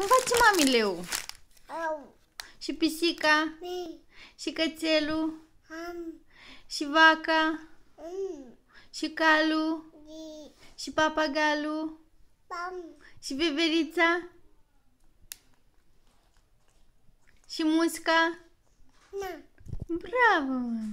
Cum faci mami leu? Au. Și pisica? Mi. Și cățelul? Am. Și vaca? Mm. Și calul? Di. Și papagalul? Pam. Și veverița? Și musca? Na. Bravo!